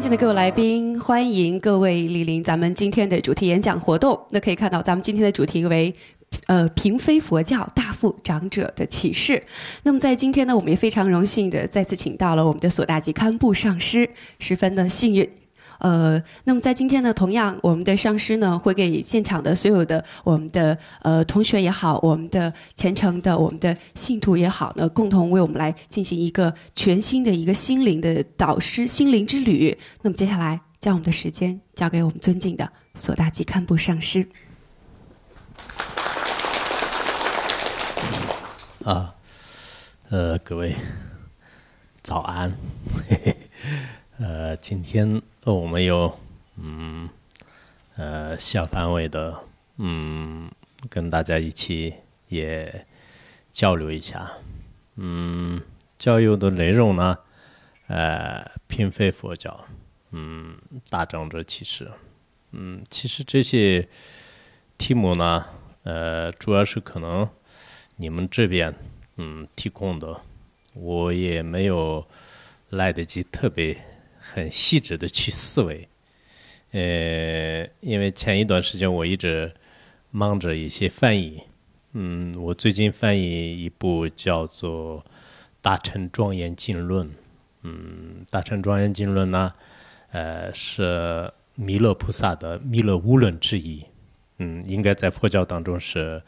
尊敬的各位来宾，欢迎各位莅临咱们今天的主题演讲活动。那可以看到，咱们今天的主题为“呃，平非佛教大富长者的启示”。那么在今天呢，我们也非常荣幸的再次请到了我们的索大吉堪布上师，十分的幸运。呃，那么在今天呢，同样我们的上师呢，会给现场的所有的我们的呃同学也好，我们的虔诚的我们的信徒也好呢，共同为我们来进行一个全新的一个心灵的导师心灵之旅。那么接下来将我们的时间交给我们尊敬的索达吉堪布上师。啊，呃，各位，早安，呃，今天。那我们有，嗯，呃，小范围的，嗯，跟大家一起也交流一下，嗯，交流的内容呢，呃，并非佛教，嗯，大乘者其实，嗯，其实这些题目呢，呃，主要是可能你们这边，嗯，提供的，我也没有来得及特别。很细致的去思维，呃，因为前一段时间我一直忙着一些翻译，嗯，我最近翻译一部叫做《大乘庄严经论》，嗯，《大乘庄严经论》呢，呃，是弥勒菩萨的弥勒无论之一，嗯，应该在佛教当中是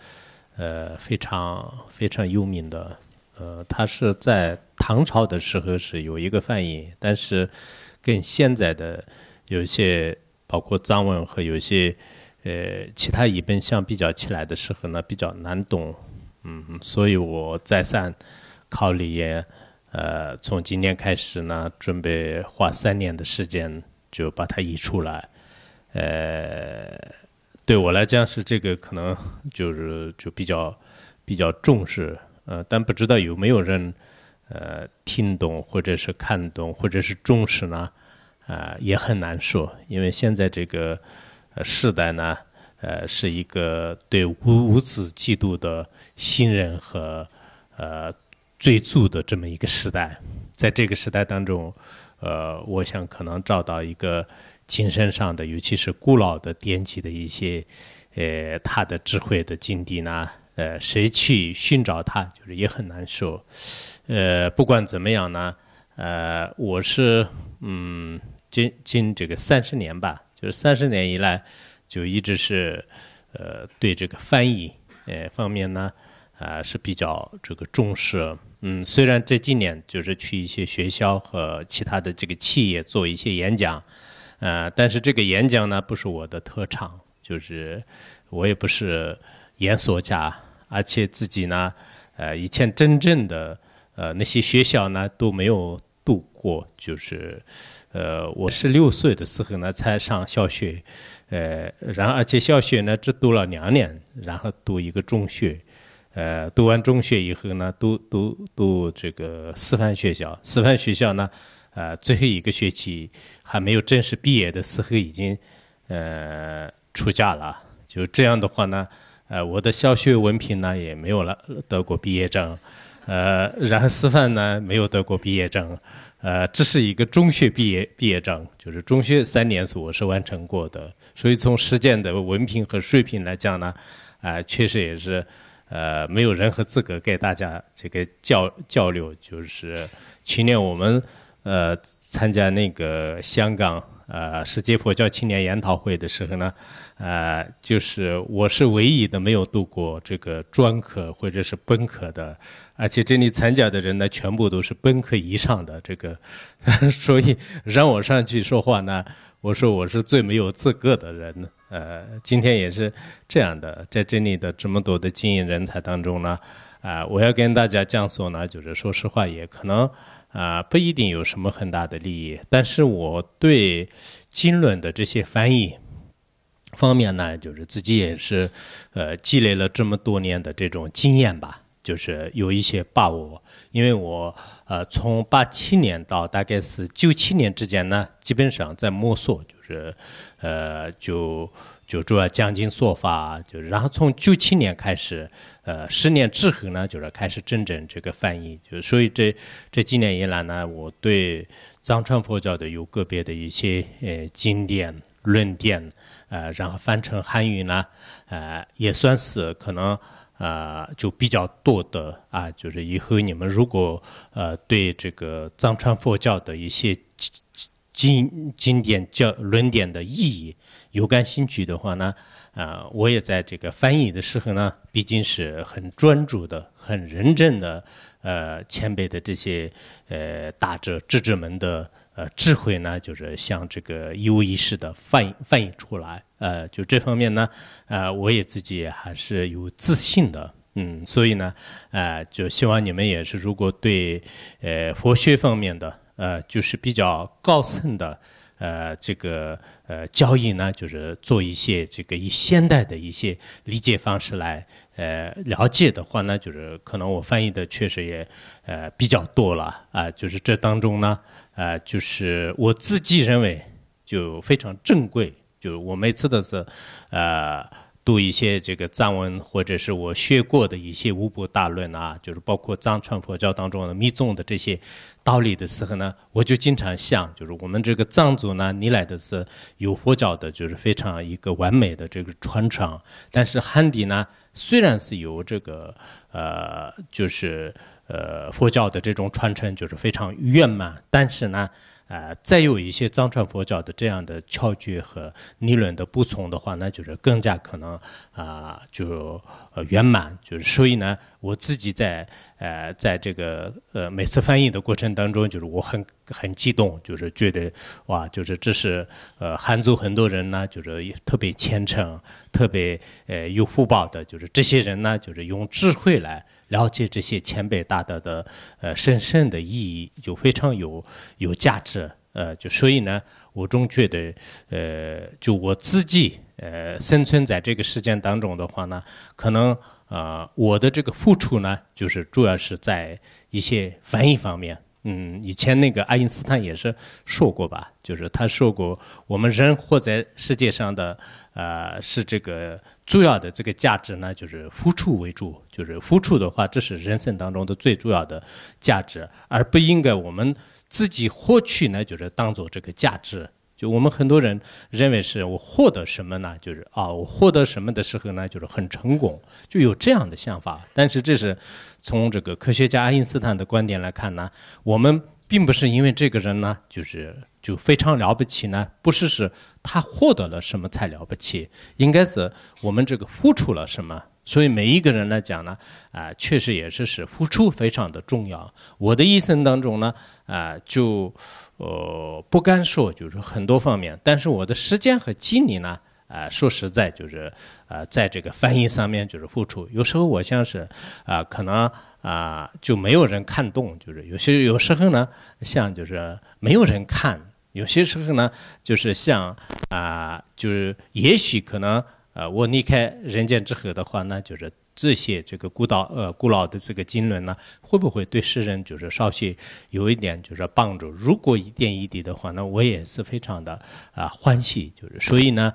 呃非常非常有名的，呃，他是在唐朝的时候是有一个翻译，但是。跟现在的有一些，包括藏文和有些，呃，其他译本相比较起来的时候呢，比较难懂，嗯，所以我再三考虑，也呃，从今天开始呢，准备花三年的时间就把它译出来，呃，对我来讲是这个可能就是就比较比较重视，呃，但不知道有没有人。呃，听懂或者是看懂或者是重视呢，啊，也很难说。因为现在这个时代呢，呃，是一个对无无止嫉妒的信任和呃追逐的这么一个时代。在这个时代当中，呃，我想可能找到一个精神上的，尤其是古老的典籍的一些呃，他的智慧的境地呢，呃，谁去寻找他，就是也很难说。呃，不管怎么样呢，呃，我是嗯，近近这个三十年吧，就是三十年以来，就一直是呃对这个翻译呃方面呢，啊是比较这个重视。嗯，虽然这几年就是去一些学校和其他的这个企业做一些演讲，呃，但是这个演讲呢不是我的特长，就是我也不是演说家，而且自己呢，呃，以前真正的。呃，那些学校呢都没有读过，就是，呃，我是六岁的时候呢才上小学，呃，然后而且小学呢只读了两年，然后读一个中学，呃，读完中学以后呢，读读读这个师范学校，师范学校呢，呃，最后一个学期还没有正式毕业的时候，已经呃出嫁了，就这样的话呢，呃，我的小学文凭呢也没有了，得过毕业证。呃，然后师范呢没有得过毕业证，呃，这是一个中学毕业毕业证，就是中学三年，我是完成过的，所以从实践的文凭和水平来讲呢，啊，确实也是，呃，没有任何资格给大家这个交交流，就是去年我们呃参加那个香港。呃，世界佛教青年研讨会的时候呢，呃，就是我是唯一的没有读过这个专科或者是本科的，而且这里参加的人呢，全部都是本科以上的这个，所以让我上去说话呢，我说我是最没有资格的人。呃，今天也是这样的，在这里的这么多的精英人才当中呢，啊，我要跟大家讲说呢，就是说实话，也可能。啊，不一定有什么很大的利益，但是我对经论的这些翻译方面呢，就是自己也是，呃，积累了这么多年的这种经验吧，就是有一些把握，因为我呃，从八七年到大概是九七年之间呢，基本上在摸索，就是，呃，就。就主要讲经说法，就然后从九七年开始，呃，十年之后呢，就是开始真正这个翻译。就所以这这几年以来呢，我对藏传佛教的有个别的一些呃经典论点，呃，然后翻成汉语呢，呃，也算是可能呃就比较多的啊。就是以后你们如果呃对这个藏传佛教的一些经经典教论点的意义。有感兴趣的话呢，啊，我也在这个翻译的时候呢，毕竟是很专注的、很认真的，呃，前辈的这些呃大智智者们的呃智慧呢，就是像这个一五一十的翻译翻译出来，呃，就这方面呢，啊，我也自己还是有自信的，嗯，所以呢，啊，就希望你们也是，如果对呃佛学方面的呃，就是比较高深的。呃，这个呃交易呢，就是做一些这个以现代的一些理解方式来呃了解的话呢，就是可能我翻译的确实也呃比较多了啊，就是这当中呢，呃，就是我自己认为就非常珍贵，就是我每次都是呃读一些这个藏文或者是我学过的一些五部大论啊，就是包括藏传佛教当中的密宗的这些。道理的时候呢，我就经常想，就是我们这个藏族呢，你来的是有佛教的，就是非常一个完美的这个传承。但是汉地呢，虽然是有这个，呃，就是呃佛教的这种传承，就是非常圆满，但是呢。呃，再有一些藏传佛教的这样的窍诀和理论的不从的话，那就是更加可能啊，就圆满。就是所以呢，我自己在呃，在这个呃每次翻译的过程当中，就是我很很激动，就是觉得哇，就是这是呃汉族很多人呢，就是特别虔诚，特别呃有福报的，就是这些人呢，就是用智慧来。了解这些前辈大德的呃神圣的意义，就非常有有价值。呃，就所以呢，我总觉得，呃，就我自己呃生存在这个世间当中的话呢，可能啊我的这个付出呢，就是主要是在一些翻译方面。嗯，以前那个爱因斯坦也是说过吧，就是他说过，我们人活在世界上的，呃，是这个主要的这个价值呢，就是付出为主，就是付出的话，这是人生当中的最主要的价值，而不应该我们自己获取呢，就是当做这个价值。就我们很多人认为是我获得什么呢？就是啊，我获得什么的时候呢，就是很成功，就有这样的想法。但是这是。从这个科学家爱因斯坦的观点来看呢，我们并不是因为这个人呢，就是就非常了不起呢，不是是他获得了什么才了不起，应该是我们这个付出了什么。所以每一个人来讲呢，啊，确实也是是付出非常的重要。我的一生当中呢，啊，就呃不敢说，就是很多方面，但是我的时间和精力呢。啊，说实在就是，呃，在这个翻译上面就是付出。有时候我像是，啊，可能啊就没有人看懂，就是有些有时候呢，像就是没有人看。有些时候呢，就是像啊，就是也许可能，呃，我离开人间之后的话呢，就是这些这个古岛呃古老的这个经纶呢，会不会对世人就是稍许有一点就是帮助？如果一点一滴的话，那我也是非常的啊欢喜，就是所以呢。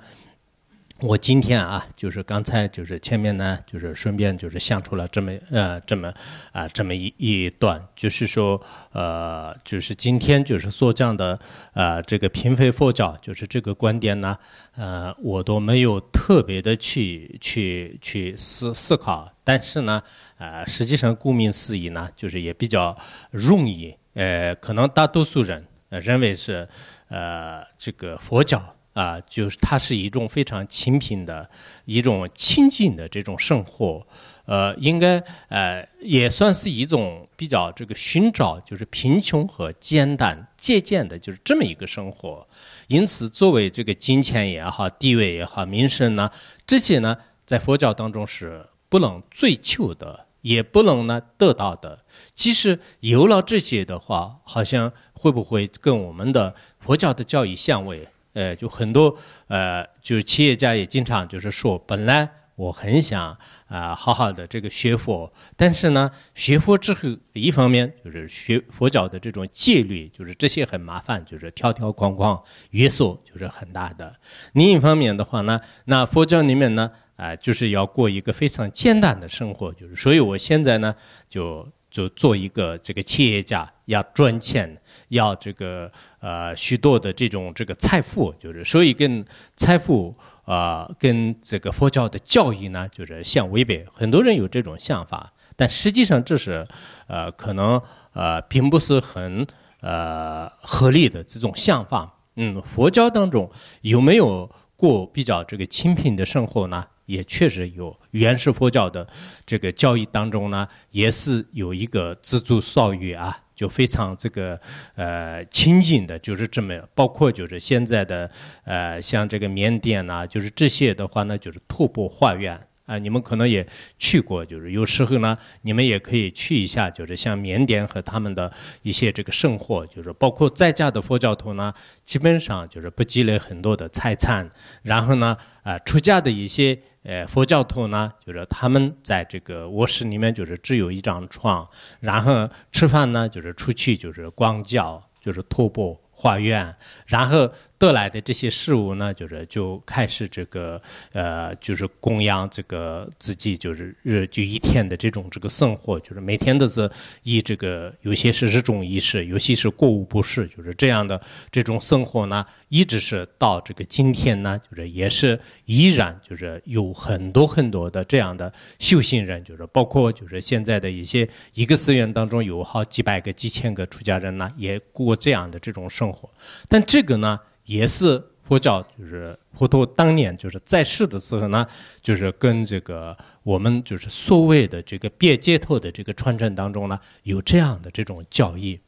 我今天啊，就是刚才就是前面呢，就是顺便就是想出了这么呃这么啊这么一一段，就是说呃就是今天就是所讲的呃这个平非佛教，就是这个观点呢，呃我都没有特别的去去去思思考，但是呢，呃实际上顾名思义呢，就是也比较容易，呃可能大多数人认为是呃这个佛教。啊，就是它是一种非常清贫的、一种清净的这种生活，呃，应该呃也算是一种比较这个寻找就是贫穷和艰难借鉴的，就是这么一个生活。因此，作为这个金钱也好、地位也好、名声呢，这些呢，在佛教当中是不能追求的，也不能呢得到的。其实有了这些的话，好像会不会跟我们的佛教的教义相违？呃，就很多呃，就是企业家也经常就是说，本来我很想啊，好好的这个学佛，但是呢，学佛之后，一方面就是学佛教的这种戒律，就是这些很麻烦，就是条条框框约束就是很大的；另一方面的话呢，那佛教里面呢，啊，就是要过一个非常艰难的生活，就是所以我现在呢，就就做一个这个企业家要赚钱。要这个呃许多的这种这个财富，就是所以跟财富啊跟这个佛教的教义呢，就是相违背。很多人有这种想法，但实际上这是呃可能呃并不是很呃合理的这种想法。嗯，佛教当中有没有过比较这个清贫的生活呢？也确实有，原始佛教的这个教义当中呢，也是有一个自助少欲啊。就非常这个，呃，清近的，就是这么，包括就是现在的，呃，像这个缅甸呐，就是这些的话呢，就是徒步化缘啊，你们可能也去过，就是有时候呢，你们也可以去一下，就是像缅甸和他们的一些这个圣货，就是包括在家的佛教徒呢，基本上就是不积累很多的财产，然后呢，啊，出家的一些。呃，佛教徒呢，就是他们在这个卧室里面，就是只有一张床，然后吃饭呢，就是出去就是光教，就是徒步化缘，然后。得来的这些事物呢，就是就开始这个，呃，就是供养这个自己，就是日就一天的这种这个生活，就是每天都是以这个有些是日中一食，有些是过午不食，就是这样的这种生活呢，一直是到这个今天呢，就是也是依然就是有很多很多的这样的修行人，就是包括就是现在的一些一个寺院当中有好几百个、几千个出家人呢，也过这样的这种生活，但这个呢。也是佛教，就是佛陀当年就是在世的时候呢，就是跟这个我们就是所谓的这个别解脱的这个传承当中呢，有这样的这种教义。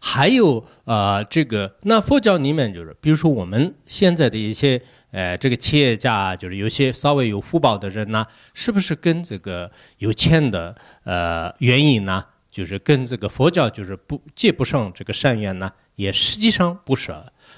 还有呃，这个那佛教里面就是，比如说我们现在的一些呃，这个企业家就是有些稍微有福报的人呢，是不是跟这个有钱的呃原因呢，就是跟这个佛教就是不结不上这个善缘呢，也实际上不是。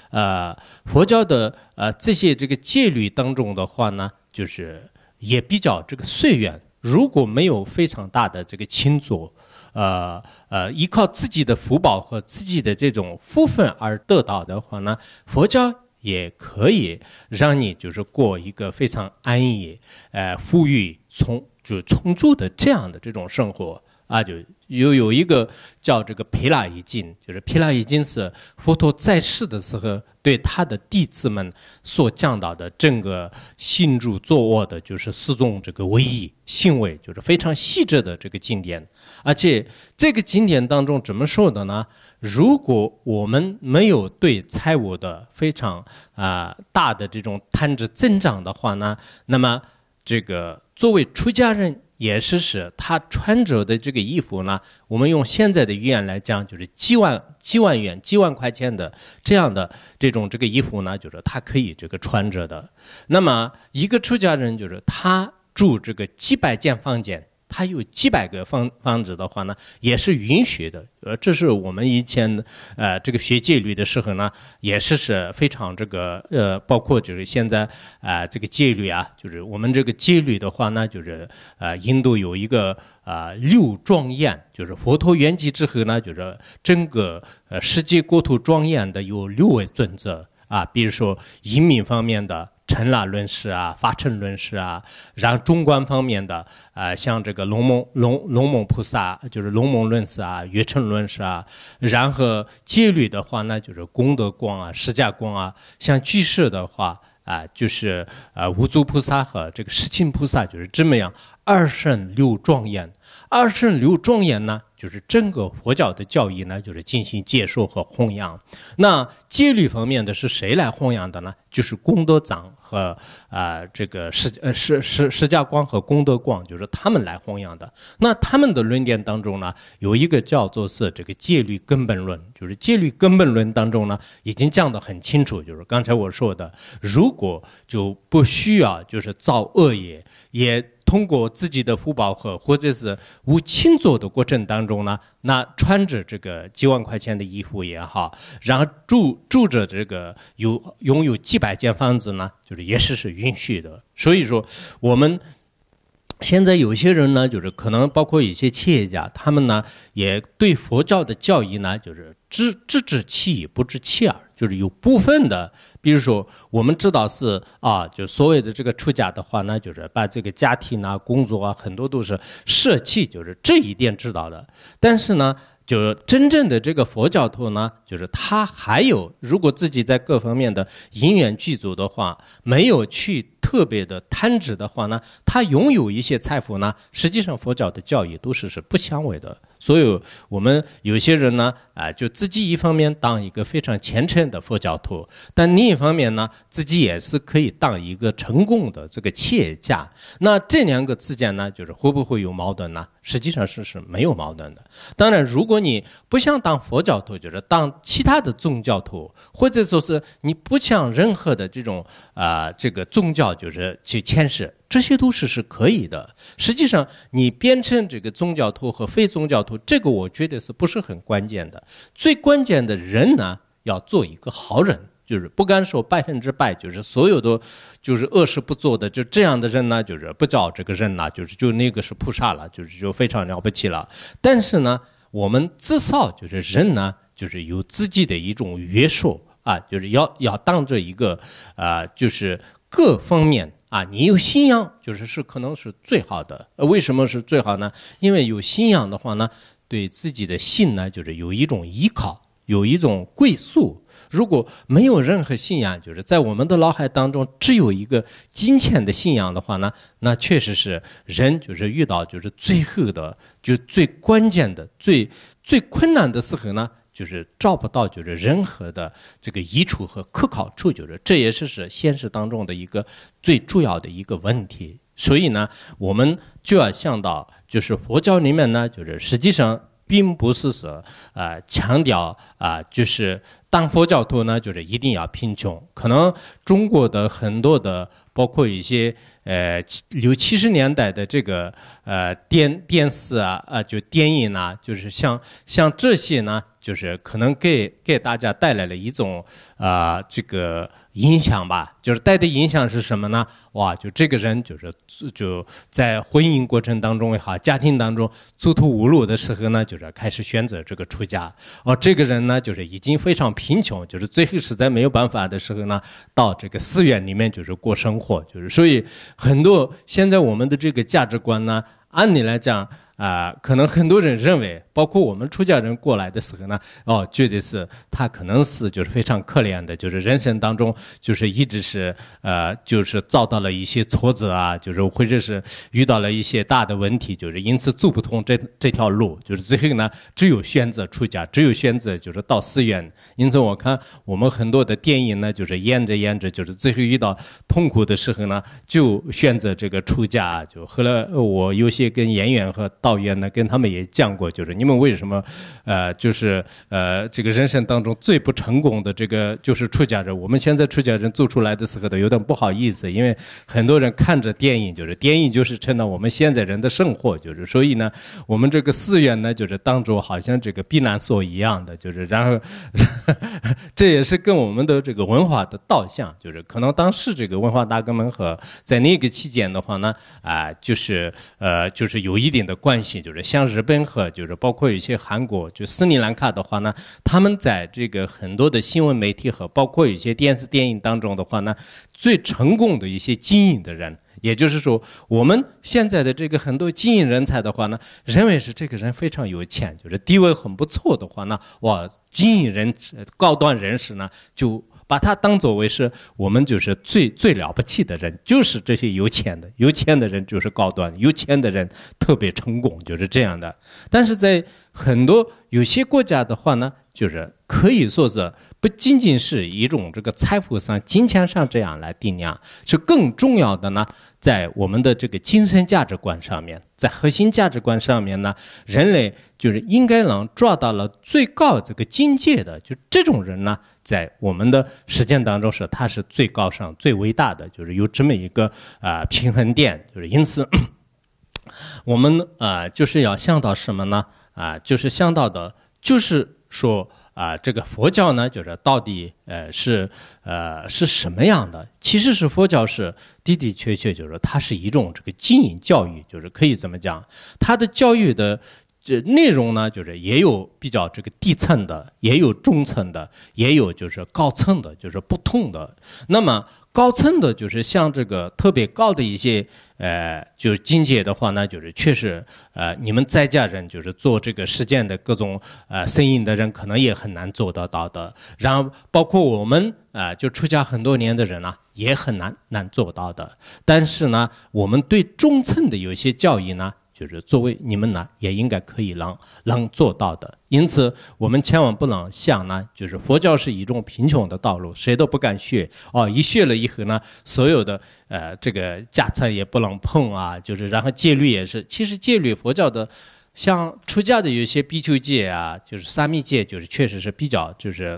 呃，佛教的呃这些这个戒律当中的话呢，就是也比较这个随缘。如果没有非常大的这个亲族，呃呃，依靠自己的福报和自己的这种福分而得到的话呢，佛教也可以让你就是过一个非常安逸、呃富裕、充就充足的这样的这种生活啊，就。有有一个叫这个《皮拉伊经》，就是《皮拉伊经》是佛陀在世的时候对他的弟子们所教导的整个信住坐卧的，就是四种这个唯一行为，就是非常细致的这个经典。而且这个经典当中怎么说的呢？如果我们没有对财物的非常啊大的这种贪执增长的话呢，那么这个作为出家人。也是使他穿着的这个衣服呢，我们用现在的语言来讲，就是几万、几万元、几万块钱的这样的这种这个衣服呢，就是他可以这个穿着的。那么一个出家人，就是他住这个几百间房间。它有几百个方方子的话呢，也是允许的。呃，这是我们以前呃这个学戒律的时候呢，也是是非常这个呃，包括就是现在啊这个戒律啊，就是我们这个戒律的话呢，就是呃印度有一个啊六庄严，就是佛陀圆寂之后呢，就是整个呃世界国土庄严的有六位尊者啊，比如说移民方面的。成啦论师啊，法成论师啊，然后中观方面的，呃，像这个龙蒙龙龙蒙菩萨，就是龙蒙论师啊，月成论师啊，然后戒律的话呢，就是功德光啊，释迦光啊，像居士的话啊，就是啊，无足菩萨和这个十亲菩萨就是这么样？二圣六庄严，二圣六庄严呢？就是整个佛教的教义呢，就是进行接受和弘扬。那戒律方面的是谁来弘扬的呢？就是功德藏和啊这个释呃释释释迦光和功德光，就是他们来弘扬的。那他们的论点当中呢，有一个叫做是这个戒律根本论，就是戒律根本论当中呢，已经讲得很清楚，就是刚才我说的，如果就不需要就是造恶业也。通过自己的富保和或者是无轻做的过程当中呢，那穿着这个几万块钱的衣服也好，然后住住着这个有拥有几百间房子呢，就是也是是允许的。所以说我们。现在有些人呢，就是可能包括一些企业家，他们呢也对佛教的教义呢，就是知知知其一不知其二，就是有部分的，比如说我们知道是啊，就所谓的这个出家的话呢，就是把这个家庭啊、工作啊很多都是舍弃，就是这一点知道的，但是呢。就是真正的这个佛教徒呢，就是他还有如果自己在各方面的因缘具足的话，没有去特别的贪执的话呢，他拥有一些财富呢，实际上佛教的教义都是是不相违的。所有我们有些人呢，啊，就自己一方面当一个非常虔诚的佛教徒，但另一方面呢，自己也是可以当一个成功的这个企业家。那这两个之间呢，就是会不会有矛盾呢？实际上是是没有矛盾的。当然，如果你不想当佛教徒，就是当其他的宗教徒，或者说是你不想任何的这种啊，这个宗教就是去牵涉。这些都是是可以的。实际上，你编成这个宗教徒和非宗教徒，这个我觉得是不是很关键的？最关键的人呢，要做一个好人，就是不敢说百分之百，就是所有的，就是恶事不做的，就这样的人呢，就是不叫这个人呢，就是就那个是菩萨了，就是就非常了不起了。但是呢，我们至少就是人呢，就是有自己的一种约束啊，就是要要当做一个，啊，就是各方面。啊，你有信仰，就是是可能是最好的。呃，为什么是最好呢？因为有信仰的话呢，对自己的信呢，就是有一种依靠，有一种归宿。如果没有任何信仰，就是在我们的脑海当中只有一个金钱的信仰的话呢，那确实是人就是遇到就是最后的就最关键的最最困难的时候呢。就是找不到，就是任何的这个益处和可靠处，就是这也是是现实当中的一个最主要的一个问题。所以呢，我们就要想到，就是佛教里面呢，就是实际上并不是说啊强调啊，就是当佛教徒呢，就是一定要贫穷。可能中国的很多的，包括一些。呃，六七十年代的这个呃电电视啊，啊就电影呢，就是像像这些呢，就是可能给给大家带来了一种啊这个影响吧。就是带的影响是什么呢？哇，就这个人就是就在婚姻过程当中也好，家庭当中走投无路的时候呢，就是开始选择这个出家。哦，这个人呢就是已经非常贫穷，就是最后实在没有办法的时候呢，到这个寺院里面就是过生活，就是所以。很多现在我们的这个价值观呢，按理来讲啊，可能很多人认为。包括我们出家人过来的时候呢，哦，觉得是他可能是就是非常可怜的，就是人生当中就是一直是呃，就是遭到了一些挫折啊，就是或者是遇到了一些大的问题，就是因此走不通这这条路，就是最后呢，只有选择出家，只有选择就是到寺院。因此我看我们很多的电影呢，就是演着演着，就是最后遇到痛苦的时候呢，就选择这个出家。就后来我有些跟演员和导演呢，跟他们也讲过，就是你们。问为什么，呃，就是呃，这个人生当中最不成功的这个就是出家人。我们现在出家人做出来的时候都有点不好意思，因为很多人看着电影，就是电影就是成了我们现在人的生活，就是所以呢，我们这个寺院呢就是当中好像这个避难所一样的，就是然后这也是跟我们的这个文化的导向，就是可能当时这个文化大革命和在那个期间的话呢啊，就是呃就是有一定的关系，就是像日本和就是包。括。会有些韩国，就斯里兰卡的话呢，他们在这个很多的新闻媒体和包括有些电视电影当中的话呢，最成功的一些经营的人，也就是说，我们现在的这个很多经营人才的话呢，认为是这个人非常有钱，就是地位很不错的话呢，哇，经营人高端人士呢就。把他当作为是我们就是最最了不起的人，就是这些有钱的，有钱的人就是高端，有钱的人特别成功，就是这样的。但是在很多有些国家的话呢，就是。可以说是不仅仅是一种这个财富上、金钱上这样来定量，是更重要的呢，在我们的这个精神价值观上面，在核心价值观上面呢，人类就是应该能做到了最高这个境界的，就这种人呢，在我们的实践当中是他是最高尚、最伟大的，就是有这么一个啊平衡点，就是因此，我们啊就是要想到什么呢？啊，就是想到的，就是说。啊，这个佛教呢，就是到底呃是呃是什么样的？其实是佛教是的的确确就是说，它是一种这个经营教育，就是可以怎么讲？它的教育的这内容呢，就是也有比较这个低层的，也有中层的，也有就是高层的，就是不同的。那么。高层的，就是像这个特别高的一些，呃，就是境界的话，呢，就是确实，呃，你们在家人就是做这个实践的各种，呃，生意的人，可能也很难做得到的。然后包括我们，啊，就出家很多年的人啊，也很难难做到的。但是呢，我们对中层的有些教育呢。就是作为你们呢，也应该可以能能做到的。因此，我们千万不能想呢，就是佛教是一种贫穷的道路，谁都不敢学哦。一学了以后呢，所有的呃这个家财也不能碰啊。就是然后戒律也是，其实戒律佛教的，像出家的有些比丘戒啊，就是三密戒，就是确实是比较就是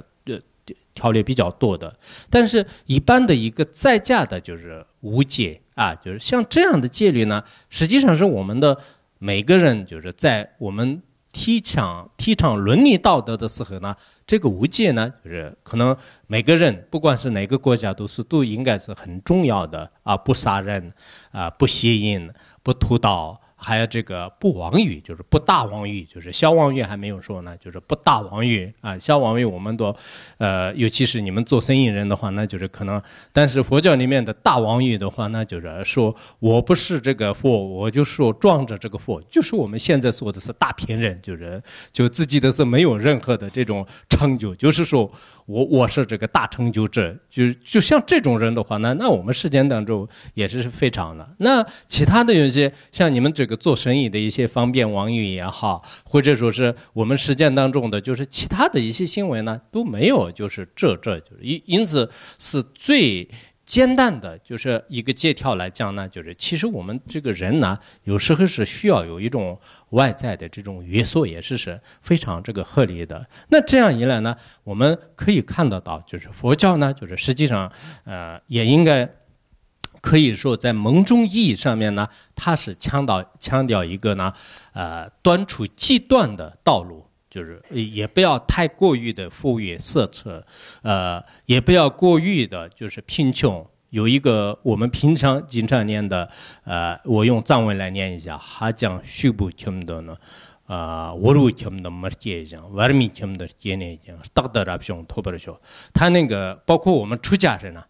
条条例比较多的。但是，一般的一个在家的，就是无戒。啊，就是像这样的戒律呢，实际上是我们的每个人，就是在我们提倡提倡伦理道德的时候呢，这个无戒呢，就是可能每个人，不管是哪个国家都是，都应该是很重要的啊，不杀人，啊，不吸淫，不偷盗。还有这个不亡欲，就是不大亡欲，就是消王欲还没有说呢，就是不大亡欲啊。消王欲我们都，呃，尤其是你们做生意人的话，那就是可能，但是佛教里面的大亡欲的话，那就是说我不是这个佛，我就说撞着这个佛，就是我们现在说的是大贫人，就是就自己的是没有任何的这种成就，就是说。我我是这个大成就者，就就像这种人的话，那那我们世间当中也是非常的。那其他的有些像你们这个做生意的一些方便网友也好，或者说是我们实践当中的，就是其他的一些新闻呢，都没有就是这这，就是因因此是最。间断的就是一个借条来讲呢，就是其实我们这个人呢，有时候是需要有一种外在的这种约束，也是是非常这个合理的。那这样一来呢，我们可以看得到，就是佛教呢，就是实际上，呃，也应该可以说在某种意义上面呢，它是强调强调一个呢，呃，端处极端的道路。就是也不要太过于的富裕奢侈，呃，也不要过于的就是贫穷。有一个我们平常经常念的，呃，我用藏文来念一下：哈将续不穷的呢，啊，侮辱穷的摩尔杰一样，文明穷的杰尼一样，大德拉不穷，托不穷。他那个包括我们出家人啊，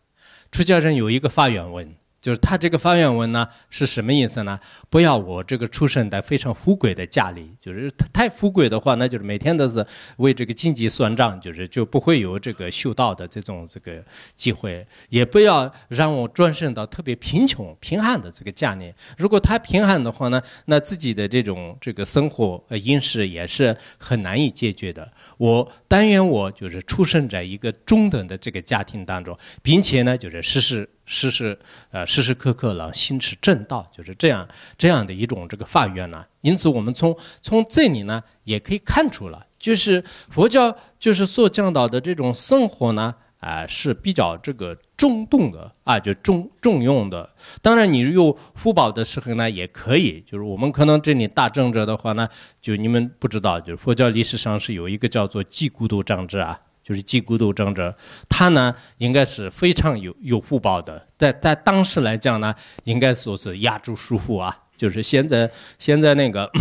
出家人有一个发愿文。就是他这个发愿文呢是什么意思呢？不要我这个出生在非常富贵的家里，就是太富贵的话，那就是每天都是为这个经济算账，就是就不会有这个修道的这种这个机会。也不要让我转生到特别贫穷贫寒的这个家里，如果他贫寒的话呢，那自己的这种这个生活呃饮食也是很难以解决的。我但愿我就是出生在一个中等的这个家庭当中，并且呢就是时时。时时呃，时时刻刻呢，心持正道，就是这样，这样的一种这个发愿呢。因此，我们从从这里呢，也可以看出了，就是佛教就是所教导的这种生活呢，啊，是比较这个重动的啊，就重重用的。当然，你用福宝的时候呢，也可以。就是我们可能这里大正者的话呢，就你们不知道，就是佛教历史上是有一个叫做“寂孤独章制”啊。就是季孤独症者，他呢应该是非常有有福宝的，在在当时来讲呢，应该说是亚洲首富啊，就是现在现在那个。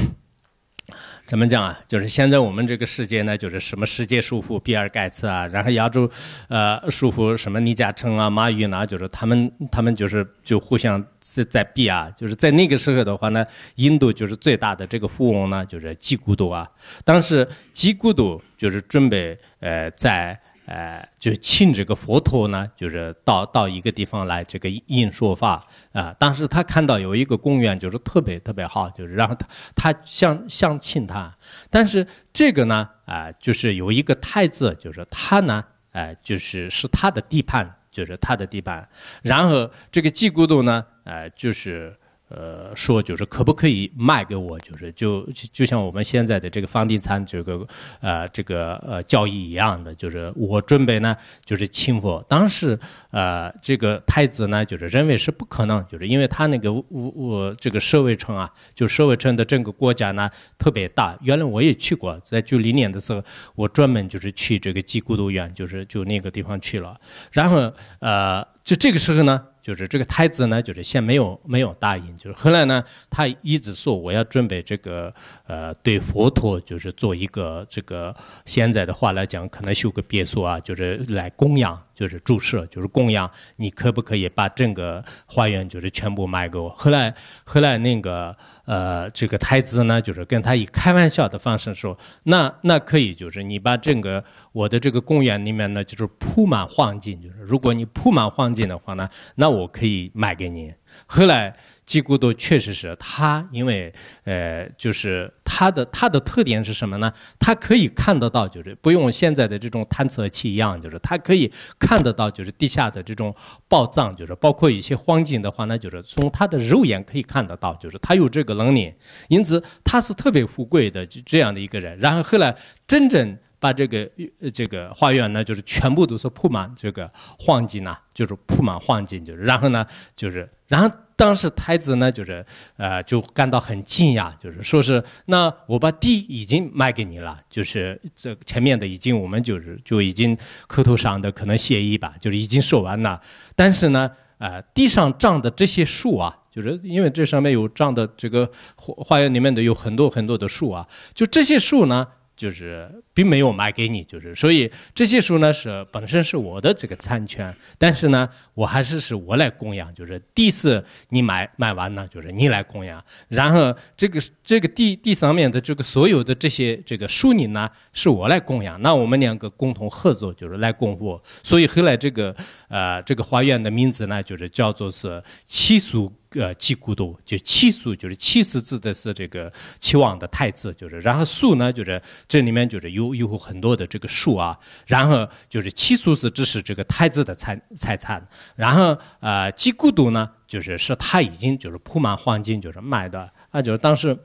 怎么讲啊？就是现在我们这个世界呢，就是什么世界首富比尔盖茨啊，然后亚洲，呃，首富什么李嘉诚啊、马云呐，就是他们，他们就是就互相在在比啊。就是在那个时候的话呢，印度就是最大的这个富翁呢，就是基古都啊。当时基古都就是准备呃在。呃，就请这个佛陀呢，就是到到一个地方来这个印说法啊。当时他看到有一个公园，就是特别特别好，就是让他他相相请他。但是这个呢，啊，就是有一个太子，就是他呢，哎，就是是他的地盘，就是他的地盘。然后这个季孤度呢，呃，就是。呃，说就是可不可以卖给我？就是就就像我们现在的这个房地产这个，呃，这个呃交易一样的，就是我准备呢，就是请货。当时呃，这个太子呢，就是认为是不可能，就是因为他那个我我这个舍卫城啊，就舍卫城的整个国家呢特别大。原来我也去过，在九零年的时候，我专门就是去这个鸡孤独园，就是就那个地方去了。然后呃，就这个时候呢。就是这个太子呢，就是先没有没有答应，就是后来呢，他一直说我要准备这个，呃，对佛陀就是做一个这个现在的话来讲，可能修个别墅啊，就是来供养，就是注射，就是供养你，可不可以把整个花园就是全部卖给我？后来后来那个。呃，这个太子呢，就是跟他以开玩笑的方式说，那那可以，就是你把整个我的这个公园里面呢，就是铺满黄金，就是如果你铺满黄金的话呢，那我可以卖给你。后来。几乎都确实是他，因为呃，就是他的他的特点是什么呢？他可以看得到，就是不用现在的这种探测器一样，就是他可以看得到，就是地下的这种宝藏，就是包括一些黄金的话呢，就是从他的肉眼可以看得到，就是他有这个能力，因此他是特别富贵的这样的一个人。然后后来真正。把这个这个花园呢，就是全部都是铺满这个黄金呐，就是铺满黄金，就是然后呢，就是然后当时太子呢，就是呃，就感到很惊讶，就是说是那我把地已经卖给你了，就是这前面的已经我们就是就已经口头上的可能协议吧，就是已经说完了，但是呢，呃，地上长的这些树啊，就是因为这上面有长的这个花园里面的有很多很多的树啊，就这些树呢。就是并没有卖给你，就是所以这些书呢是本身是我的这个产权，但是呢我还是是我来供养，就是一次你买买完呢，就是你来供养，然后这个这个地地上面的这个所有的这些这个书你呢是我来供养，那我们两个共同合作就是来供货，所以后来这个呃这个花园的名字呢就是叫做是七宿。呃，季孤都就七素就是七十字的是这个齐王的太子，就是然后素呢就是这里面就是有有很多的这个树啊，然后就是七素是只是这个太子的财财产，然后呃季孤都呢就是是他已经就是铺满黄金就是卖的，那就是当时。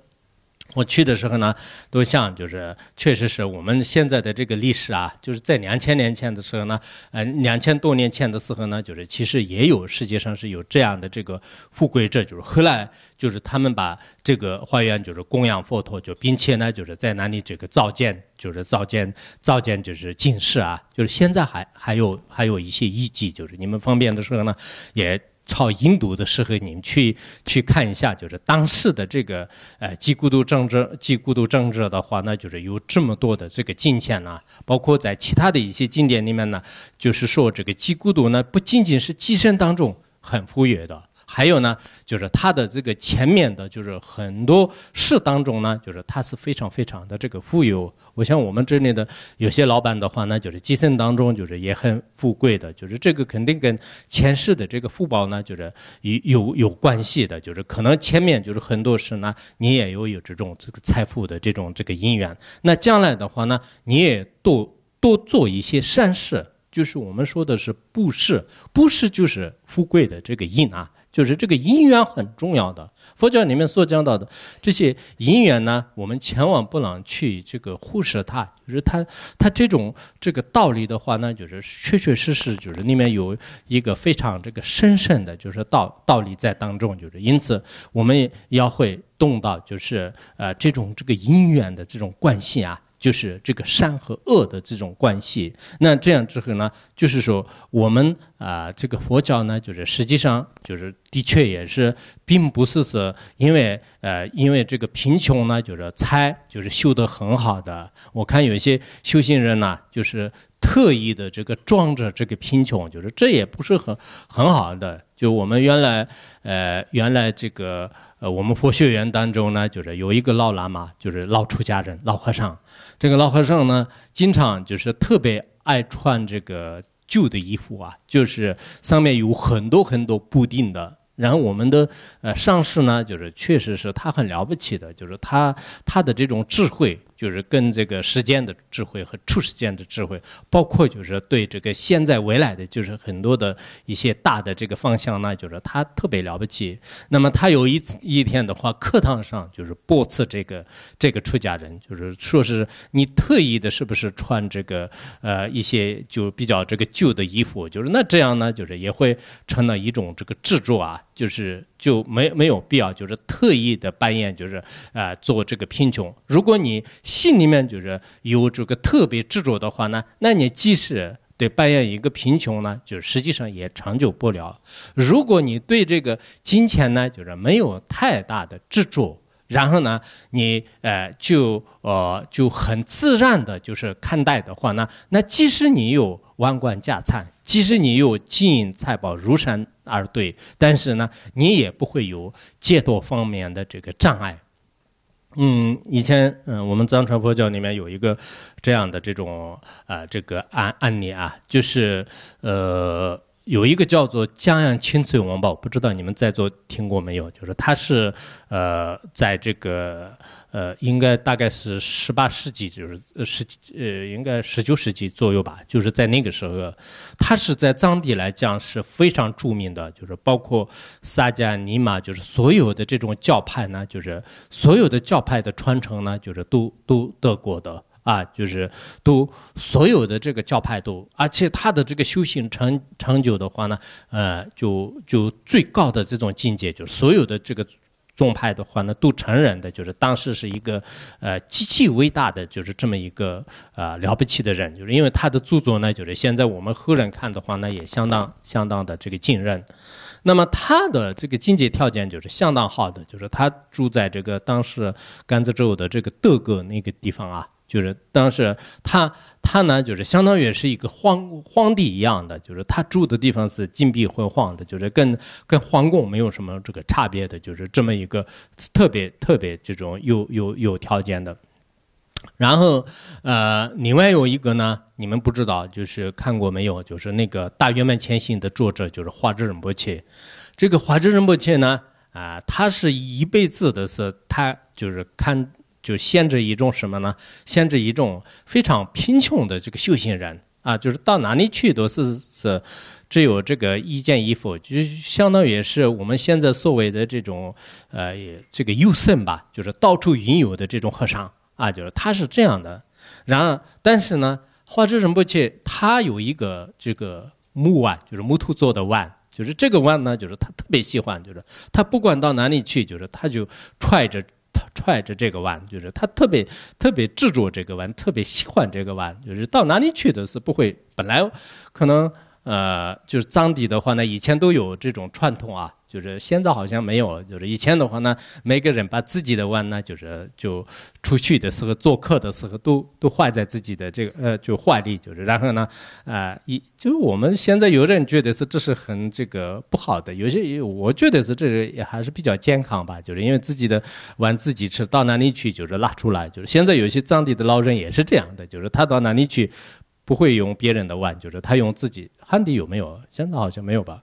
我去的时候呢，都像就是确实是我们现在的这个历史啊，就是在两千年前的时候呢，嗯，两千多年前的时候呢，就是其实也有世界上是有这样的这个富贵者，就是后来就是他们把这个花园就是供养佛陀，就并且呢就是在那里这个造建就是造建造建就是进士啊，就是现在还还有还有一些遗迹，就是你们方便的时候呢也。朝印度的时候，你们去去看一下，就是当时的这个呃极孤独政治，极孤独政治的话，那就是有这么多的这个金钱啦，包括在其他的一些经典里面呢，就是说这个极孤独呢，不仅仅是寄生当中很活跃的。还有呢，就是他的这个前面的，就是很多事当中呢，就是他是非常非常的这个富有。我像我们这里的有些老板的话呢，就是今生当中就是也很富贵的，就是这个肯定跟前世的这个福报呢，就是有有有关系的。就是可能前面就是很多事呢，你也有有这种这个财富的这种这个因缘。那将来的话呢，你也多多做一些善事，就是我们说的是布施，布施就是富贵的这个因啊。就是这个因缘很重要的，佛教里面所讲到的这些因缘呢，我们千万不能去这个忽视它。就是它，它这种这个道理的话呢，就是确确实实就是里面有一个非常这个深深的，就是道道理在当中。就是因此，我们要会动到就是呃这种这个因缘的这种惯性啊。就是这个善和恶的这种关系，那这样之后呢，就是说我们啊，这个佛教呢，就是实际上就是的确也是，并不是是因为呃，因为这个贫穷呢，就是猜就是修得很好的。我看有些修行人呢，就是特意的这个装着这个贫穷，就是这也不是很很好的。就我们原来呃，原来这个呃，我们佛学院当中呢，就是有一个老喇嘛，就是老出家人，老和尚。这个老和尚呢，经常就是特别爱穿这个旧的衣服啊，就是上面有很多很多固丁的。然后我们的呃上师呢，就是确实是他很了不起的，就是他他的这种智慧。就是跟这个时间的智慧和处时间的智慧，包括就是对这个现在未来的，就是很多的一些大的这个方向呢，就是他特别了不起。那么他有一一天的话，课堂上就是驳斥这个这个出家人，就是说是你特意的是不是穿这个呃一些就比较这个旧的衣服，就是那这样呢，就是也会成了一种这个执着啊，就是。就没没有必要，就是特意的扮演，就是呃做这个贫穷。如果你心里面就是有这个特别执着的话呢，那你即使对扮演一个贫穷呢，就实际上也长久不了。如果你对这个金钱呢，就是没有太大的执着，然后呢，你呃就呃就很自然的就是看待的话呢，那即使你有万贯家产。即使你有金银财宝如山而对，但是呢，你也不会有戒堕方面的这个障碍。嗯，以前嗯，我们藏传佛教里面有一个这样的这种啊，这个案案例啊，就是呃，有一个叫做江阳青翠王宝，不知道你们在座听过没有？就是他是呃，在这个。呃，应该大概是十八世纪，就是十呃，应该十九世纪左右吧。就是在那个时候，他是在藏地来讲是非常著名的，就是包括萨迦尼玛，就是所有的这种教派呢，就是所有的教派的传承呢，就是都都得过的啊，就是都所有的这个教派都，而且他的这个修行成成就的话呢，呃，就就最高的这种境界，就是所有的这个。众派的话呢，都承认的，就是当时是一个，呃，极其伟大的，就是这么一个，呃，了不起的人，就是因为他的著作呢，就是现在我们后人看的话呢，也相当相当的这个敬认。那么他的这个经济条件就是相当好的，就是他住在这个当时甘孜州的这个德格那个地方啊。就是当时他他呢，就是相当于是一个皇皇帝一样的，就是他住的地方是金碧辉煌的，就是跟跟皇宫没有什么这个差别的，就是这么一个特别特别这种有有有条件的。然后呃，另外有一个呢，你们不知道，就是看过没有？就是那个《大圆满前行》的作者就是华智仁波切，这个华智仁波切呢，啊，他是一辈子的是他就是看。就限制一种什么呢？限制一种非常贫穷的这个修行人啊，就是到哪里去都是是，只有这个一件衣服，就相当于是我们现在所谓的这种呃这个优胜吧，就是到处云游的这种和尚啊，就是他是这样的。然而，但是呢，画这人物去，他有一个这个木碗，就是木头做的碗。就是这个碗呢，就是他特别喜欢，就是他不管到哪里去，就是他就揣着。揣着这个碗，就是他特别特别执着这个碗，特别喜欢这个碗，就是到哪里去都是不会。本来可能呃，就是藏地的话呢，以前都有这种串通啊。就是现在好像没有，就是以前的话呢，每个人把自己的碗呢，就是就出去的时候、做客的时候，都都坏在自己的这个呃，就坏里，就是然后呢，啊，一就我们现在有人觉得是这是很这个不好的，有些我觉得是这是也还是比较健康吧，就是因为自己的碗自己吃到哪里去就是拉出来，就是现在有些藏地的老人也是这样的，就是他到哪里去不会用别人的碗，就是他用自己汉地有没有？现在好像没有吧。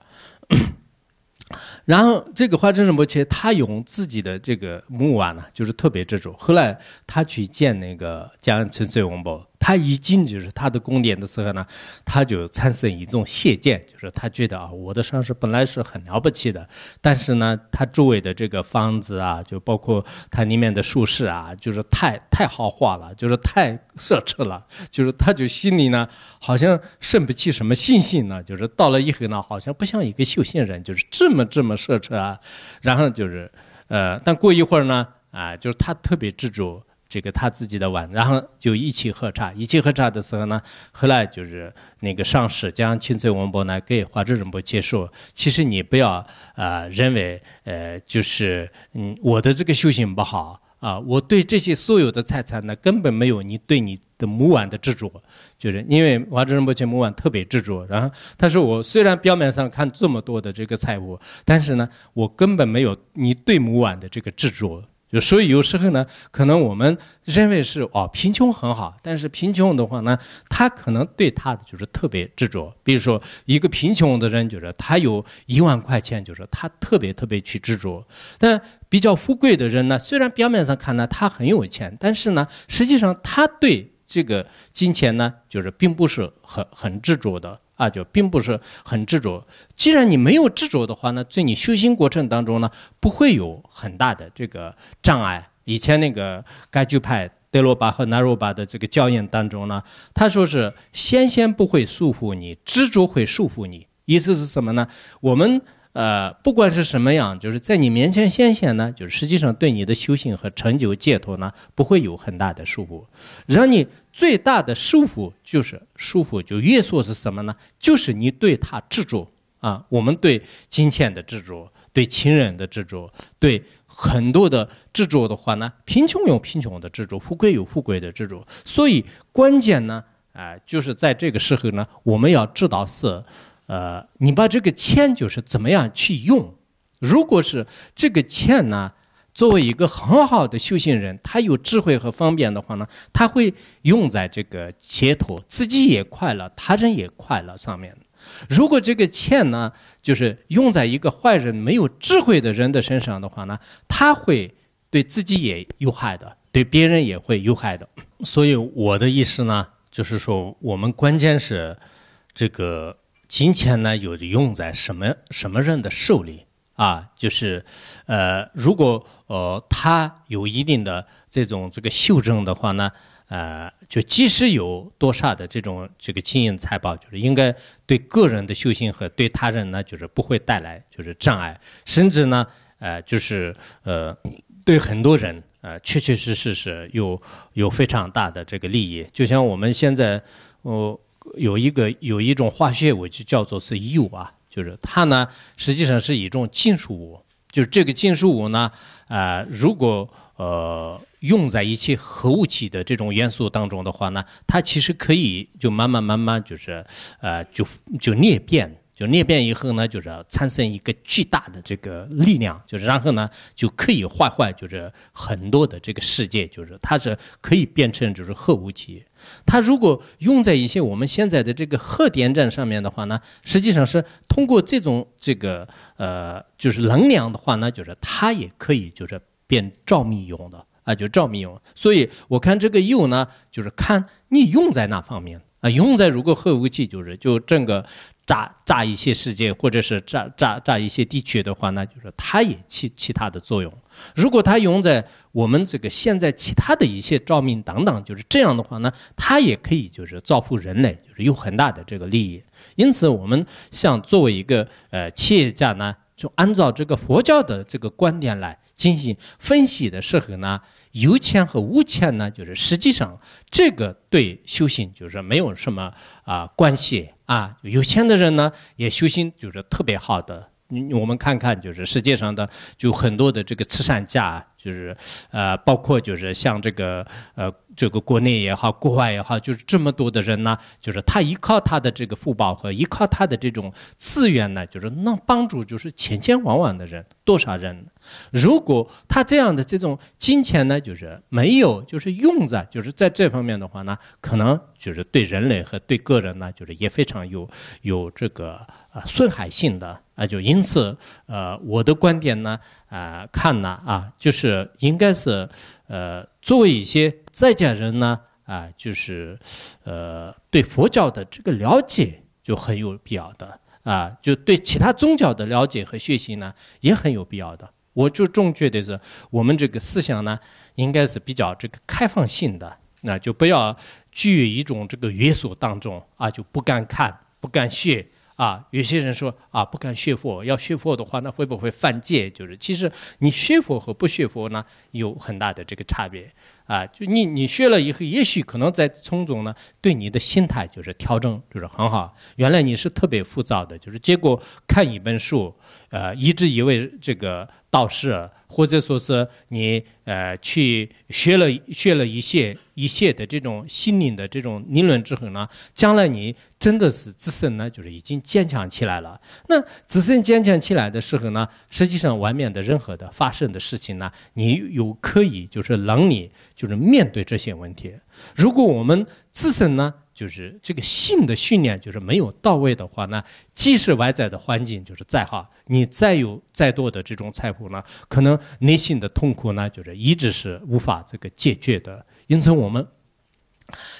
然后这个花镇什么钱，他用自己的这个木碗呢，就是特别这种。后来他去见那个江村最文伯。他一进就是他的宫殿的时候呢，他就产生一种邪见，就是他觉得啊，我的上司本来是很了不起的，但是呢，他周围的这个房子啊，就包括他里面的术士啊，就是太太豪华了，就是太奢侈了，就是他就心里呢，好像生不起什么信心呢，就是到了以后呢，好像不像一个修行人，就是这么这么奢侈啊，然后就是，呃，但过一会儿呢，啊，就是他特别执着。这个他自己的碗，然后就一起喝茶。一起喝茶的时候呢，后来就是那个上师将青翠文博呢给华智仁波接受。其实你不要呃认为呃就是嗯我的这个修行不好啊，我对这些所有的财产呢根本没有你对你的母碗的执着，就是因为华智仁波切母碗特别执着。然后，但是我虽然表面上看这么多的这个财物，但是呢，我根本没有你对母碗的这个执着。所以有时候呢，可能我们认为是哦，贫穷很好，但是贫穷的话呢，他可能对他的就是特别执着。比如说，一个贫穷的人，就是他有一万块钱，就是他特别特别去执着。但比较富贵的人呢，虽然表面上看呢他很有钱，但是呢，实际上他对这个金钱呢，就是并不是很很执着的。那就并不是很执着。既然你没有执着的话，呢，在你修行过程当中呢，不会有很大的这个障碍。以前那个该剧派德罗巴和南罗巴的这个教验当中呢，他说是：先先不会束缚你，执着会束缚你。意思是什么呢？我们。呃，不管是什么样，就是在你面前显现呢，就是实际上对你的修行和成就解脱呢，不会有很大的束缚。让你最大的束缚就是束缚，就约束是什么呢？就是你对它执着啊。我们对金钱的执着，对亲人的执着，对很多的执着的话呢，贫穷有贫穷的执着，富贵有富贵的执着。所以关键呢，啊，就是在这个时候呢，我们要知道是。呃，你把这个钱就是怎么样去用？如果是这个钱呢，作为一个很好的修行人，他有智慧和方便的话呢，他会用在这个解脱自己也快乐、他人也快乐上面。如果这个钱呢，就是用在一个坏人、没有智慧的人的身上的话呢，他会对自己也有害的，对别人也会有害的。所以我的意思呢，就是说我们关键是这个。金钱呢，有用在什么什么人的手里啊？就是，呃，如果呃他有一定的这种这个修正的话呢，呃，就即使有多少的这种这个金银财宝，就是应该对个人的修行和对他人呢，就是不会带来就是障碍，甚至呢，呃，就是呃，对很多人呃，确确实实是有有非常大的这个利益。就像我们现在，我。有一个有一种化学物就叫做是铀啊，就是它呢，实际上是一种金属物。就是这个金属物呢，呃，如果呃用在一起核武器的这种元素当中的话呢，它其实可以就慢慢慢慢就是呃就就裂变，就裂变以后呢，就是产生一个巨大的这个力量，就是然后呢就可以坏坏就是很多的这个世界，就是它是可以变成就是核武器。它如果用在一些我们现在的这个核电站上面的话呢，实际上是通过这种这个呃，就是能量的话呢，就是它也可以就是变照明用的啊，就照明用。所以我看这个又呢，就是看你用在哪方面。啊，用在如果核武器就是就整个炸炸一些世界，或者是炸炸炸一些地区的话，那就是它也起其他的作用。如果它用在我们这个现在其他的一些照明等等，就是这样的话呢，它也可以就是造福人类，就是有很大的这个利益。因此，我们像作为一个呃企业家呢，就按照这个佛教的这个观点来进行分析的时候呢。有钱和无钱呢，就是实际上这个对修行就是没有什么啊关系啊。有钱的人呢，也修行就是特别好的。嗯，我们看看，就是世界上的就很多的这个慈善家，就是呃，包括就是像这个呃，这个国内也好，国外也好，就是这么多的人呢，就是他依靠他的这个福报和依靠他的这种资源呢，就是能帮助就是千千万万的人，多少人？如果他这样的这种金钱呢，就是没有，就是用在就是在这方面的话呢，可能就是对人类和对个人呢，就是也非常有有这个呃损害性的啊。就因此，呃，我的观点呢，啊，看呢啊，就是应该是呃，作为一些在家人呢，啊，就是呃，对佛教的这个了解就很有必要的啊，就对其他宗教的了解和学习呢，也很有必要的。我就总觉得是，我们这个思想呢，应该是比较这个开放性的，那就不要拘于一种这个约束当中啊，就不敢看，不敢学啊。有些人说啊，不敢学佛，要学佛的话，那会不会犯戒？就是其实你学佛和不学佛呢，有很大的这个差别啊。就你你学了以后，也许可能在从中呢，对你的心态就是调整就是很好。原来你是特别浮躁的，就是结果看一本书，呃，一直以为这个。道士，或者说是你，呃，去学了学了一些一些的这种心灵的这种理论之后呢，将来你真的是自身呢，就是已经坚强起来了。那自身坚强起来的时候呢，实际上外面的任何的发生的事情呢，你有可以就是能力就是面对这些问题。如果我们自身呢，就是这个性的训练，就是没有到位的话呢，即使外在的环境就是再好，你再有再多的这种财富呢，可能内心的痛苦呢，就是一直是无法这个解决的。因此，我们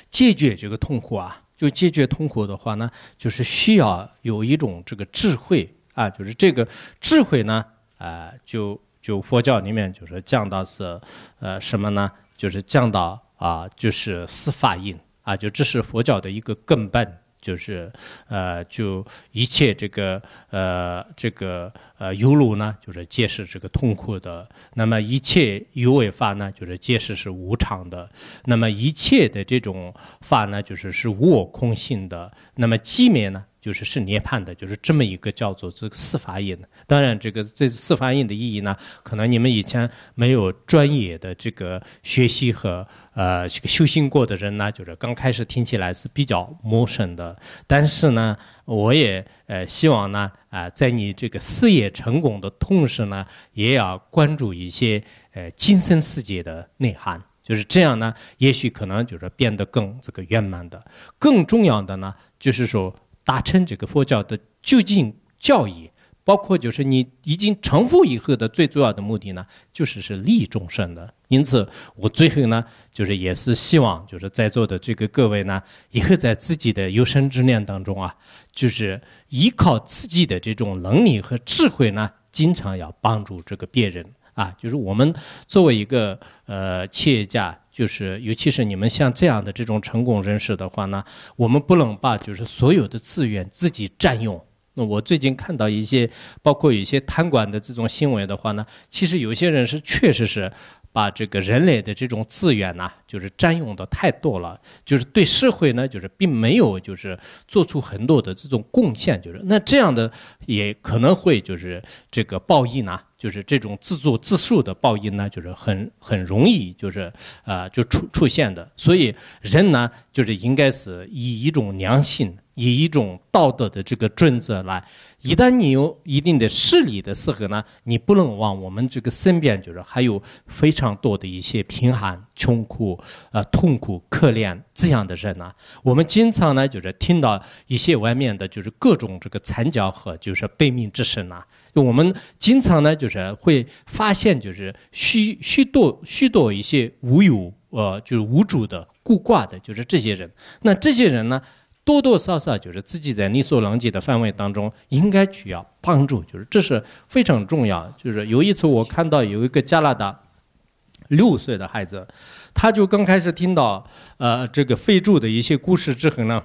解决这个痛苦啊，就解决痛苦的话呢，就是需要有一种这个智慧啊，就是这个智慧呢，啊，就就佛教里面就是讲到是呃什么呢？就是讲到啊，就是四法印。啊，就这是佛教的一个根本，就是，呃，就一切这个呃，这个呃犹如呢，就是皆是这个痛苦的；那么一切有为法呢，就是皆是是无常的；那么一切的这种法呢，就是是无我空性的；那么寂灭呢？就是是涅槃的，就是这么一个叫做这个四法印的。当然，这个这四法印的意义呢，可能你们以前没有专业的这个学习和呃这个修行过的人呢，就是刚开始听起来是比较陌生的。但是呢，我也呃希望呢啊，在你这个事业成功的同时呢，也要关注一些呃精神世界的内涵。就是这样呢，也许可能就是变得更这个圆满的。更重要的呢，就是说。达成这个佛教的究竟教义，包括就是你已经成佛以后的最重要的目的呢，就是是利众生的。因此，我最后呢，就是也是希望，就是在座的这个各位呢，以后在自己的有生之年当中啊，就是依靠自己的这种能力和智慧呢，经常要帮助这个别人啊，就是我们作为一个呃企业家。就是，尤其是你们像这样的这种成功人士的话呢，我们不能把就是所有的资源自己占用。那我最近看到一些，包括有一些贪官的这种行为的话呢，其实有些人是确实是。把这个人类的这种资源呢，就是占用的太多了，就是对社会呢，就是并没有就是做出很多的这种贡献，就是那这样的也可能会就是这个报应呢，就是这种自作自受的报应呢，就是很很容易就是啊就出出现的，所以人呢就是应该是以一种良心。以一种道德的这个准则来，一旦你有一定的势力的时候呢，你不能往我们这个身边，就是还有非常多的一些贫寒、穷苦、呃、痛苦、可怜这样的人啊。我们经常呢，就是听到一些外面的，就是各种这个惨叫和就是悲鸣之声呢。就我们经常呢，就是会发现，就是许许多许多一些无有呃，就是无主的、孤寡的，就是这些人。那这些人呢？多多少少就是自己在力所能及的范围当中应该去要帮助，就是这是非常重要。就是有一次我看到有一个加拿大六岁的孩子，他就刚开始听到呃这个非洲的一些故事之后呢，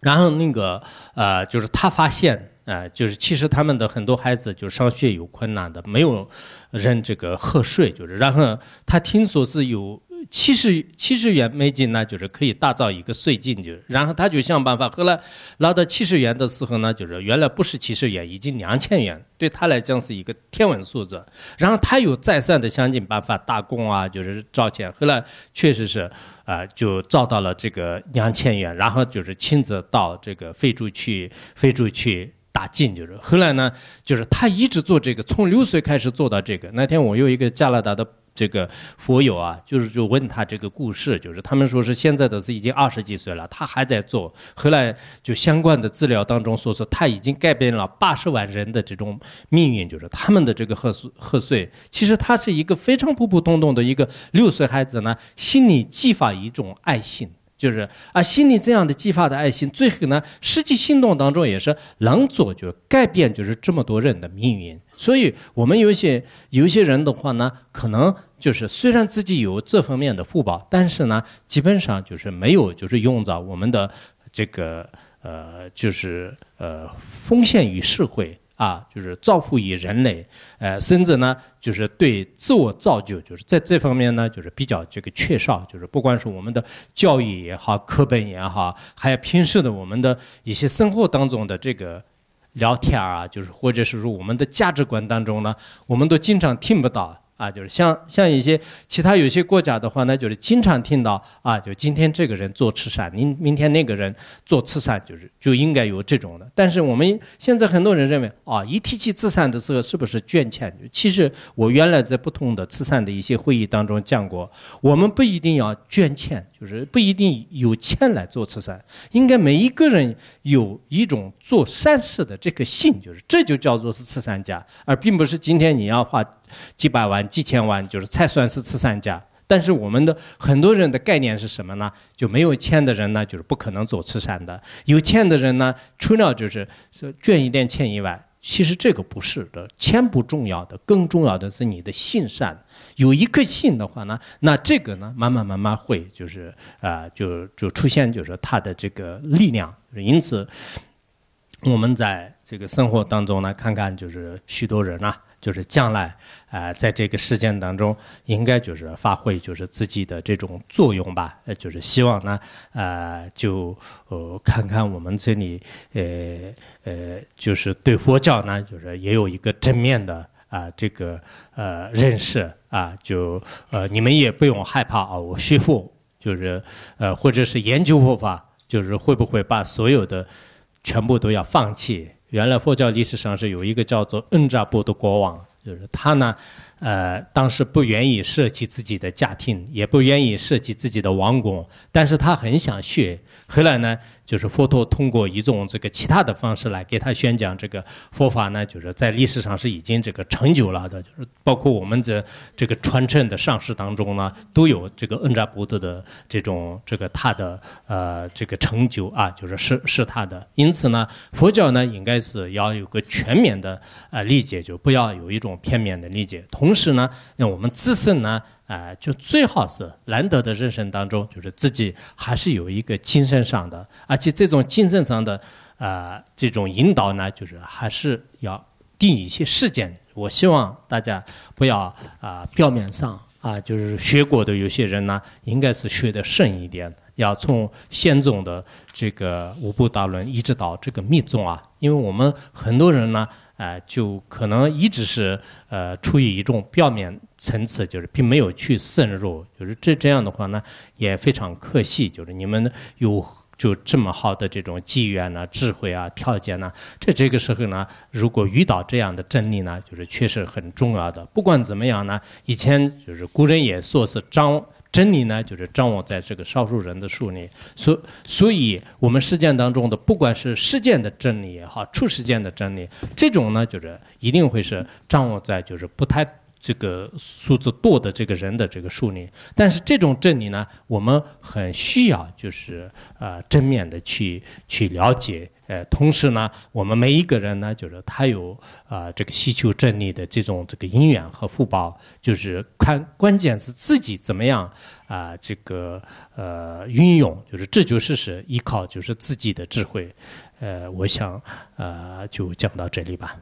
然后那个呃就是他发现呃，就是其实他们的很多孩子就上学有困难的，没有人这个喝水，就是然后他听说是有。七十七十元美金呢，就是可以打造一个碎金，就是然后他就想办法。后来拿到七十元的时候呢，就是原来不是七十元，已经两千元，对他来讲是一个天文数字。然后他又再三的想尽办法打工啊，就是赚钱。后来确实是啊，就赚到了这个两千元。然后就是亲自到这个非洲去，非洲去打金，就是后来呢，就是他一直做这个，从六岁开始做到这个。那天我有一个加拿大的。这个佛友啊，就是就问他这个故事，就是他们说是现在的是已经二十几岁了，他还在做。后来就相关的资料当中说说，他已经改变了八十万人的这种命运，就是他们的这个贺岁贺岁。其实他是一个非常普普通通的一个六岁孩子呢，心里寄发一种爱心。就是啊，心里这样的激发的爱心，最后呢，实际行动当中也是能做，就改变就是这么多人的命运。所以，我们有些有些人的话呢，可能就是虽然自己有这方面的福报，但是呢，基本上就是没有，就是用到我们的这个呃，就是呃奉献于社会。啊，就是造福于人类，呃，甚至呢，就是对自我造就，就是在这方面呢，就是比较这个缺少，就是不管是我们的教育也好，课本也好，还有平时的我们的一些生活当中的这个聊天啊，就是或者是说我们的价值观当中呢，我们都经常听不到。啊，就是像像一些其他有些国家的话呢，就是经常听到啊，就今天这个人做慈善，明明天那个人做慈善，就是就应该有这种的。但是我们现在很多人认为啊，一提起慈善的时候，是不是捐钱？其实我原来在不同的慈善的一些会议当中讲过，我们不一定要捐钱。就是不一定有钱来做慈善，应该每一个人有一种做善事的这个心，就是这就叫做是慈善家，而并不是今天你要花几百万、几千万，就是才算是慈善家。但是我们的很多人的概念是什么呢？就没有钱的人呢，就是不可能做慈善的；有钱的人呢，除了就是捐一点钱以外。其实这个不是的，钱不重要的，更重要的是你的信善。有一颗心的话呢，那这个呢，慢慢慢慢会就是啊，就就出现就是它的这个力量。因此，我们在这个生活当中呢，看看就是许多人啊。就是将来，呃，在这个事件当中，应该就是发挥就是自己的这种作用吧。呃，就是希望呢，呃，就呃看看我们这里，呃呃，就是对佛教呢，就是也有一个正面的啊这个呃认识啊，就呃你们也不用害怕啊，我学佛就是呃或者是研究佛法，就是会不会把所有的全部都要放弃？原来佛教历史上是有一个叫做恩扎波的国王，就是他呢。呃，当时不愿意舍弃自己的家庭，也不愿意舍弃自己的王宫，但是他很想学。后来呢，就是佛陀通过一种这个其他的方式来给他宣讲这个佛法呢，就是在历史上是已经这个成就了的，就是包括我们这这个传承的上师当中呢，都有这个恩扎博德的这种这个他的呃这个成就啊，就是是是他的。因此呢，佛教呢应该是要有个全面的呃理解，就不要有一种片面的理解。同同时呢，那我们自身呢，啊，就最好是难得的人生当中，就是自己还是有一个精神上的，而且这种精神上的，啊，这种引导呢，就是还是要定一些时间。我希望大家不要啊，表面上啊，就是学过的有些人呢，应该是学的深一点，要从先宗的这个五部大论一直到这个密宗啊，因为我们很多人呢。啊，就可能一直是呃处于一种表面层次，就是并没有去深入，就是这这样的话呢也非常可惜。就是你们有就这么好的这种机缘呢、智慧啊、条件呢，在这个时候呢，如果遇到这样的真理呢，就是确实很重要的。不管怎么样呢，以前就是古人也说是张。真理呢，就是掌握在这个少数人的手里，所所以，我们事件当中的，不管是事件的真理也好，出事件的真理，这种呢，就是一定会是掌握在就是不太这个数字多的这个人的这个手里。但是这种真理呢，我们很需要就是呃正面的去去了解。呃，同时呢，我们每一个人呢，就是他有啊这个希求真理的这种这个因缘和福报，就是看关键是自己怎么样啊这个呃运用，就是这就是是依靠就是自己的智慧。呃，我想呃就讲到这里吧。